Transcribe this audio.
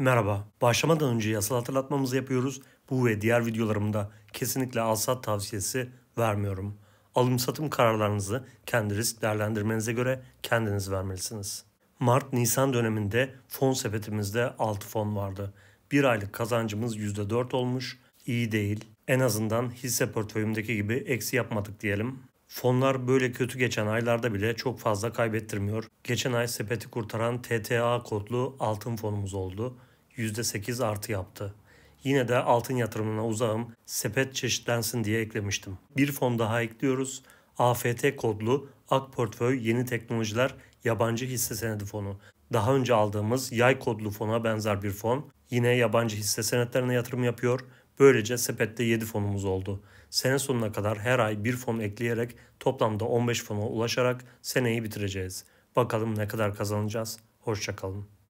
Merhaba, başlamadan önce yasal hatırlatmamızı yapıyoruz. Bu ve diğer videolarımda kesinlikle alsat tavsiyesi vermiyorum. Alım satım kararlarınızı kendi risk değerlendirmenize göre kendiniz vermelisiniz. Mart-Nisan döneminde fon sepetimizde 6 fon vardı. Bir aylık kazancımız %4 olmuş, İyi değil. En azından hisse portföyümdeki gibi eksi yapmadık diyelim. Fonlar böyle kötü geçen aylarda bile çok fazla kaybettirmiyor. Geçen ay sepeti kurtaran TTA kodlu altın fonumuz oldu. %8 artı yaptı. Yine de altın yatırımına uzağım, sepet çeşitlensin diye eklemiştim. Bir fon daha ekliyoruz. AFT kodlu Ak Portföy Yeni Teknolojiler Yabancı Hisse Senedi Fonu. Daha önce aldığımız yay kodlu fona benzer bir fon. Yine yabancı hisse senetlerine yatırım yapıyor. Böylece sepette 7 fonumuz oldu. Sene sonuna kadar her ay bir fon ekleyerek toplamda 15 fona ulaşarak seneyi bitireceğiz. Bakalım ne kadar kazanacağız. Hoşçakalın.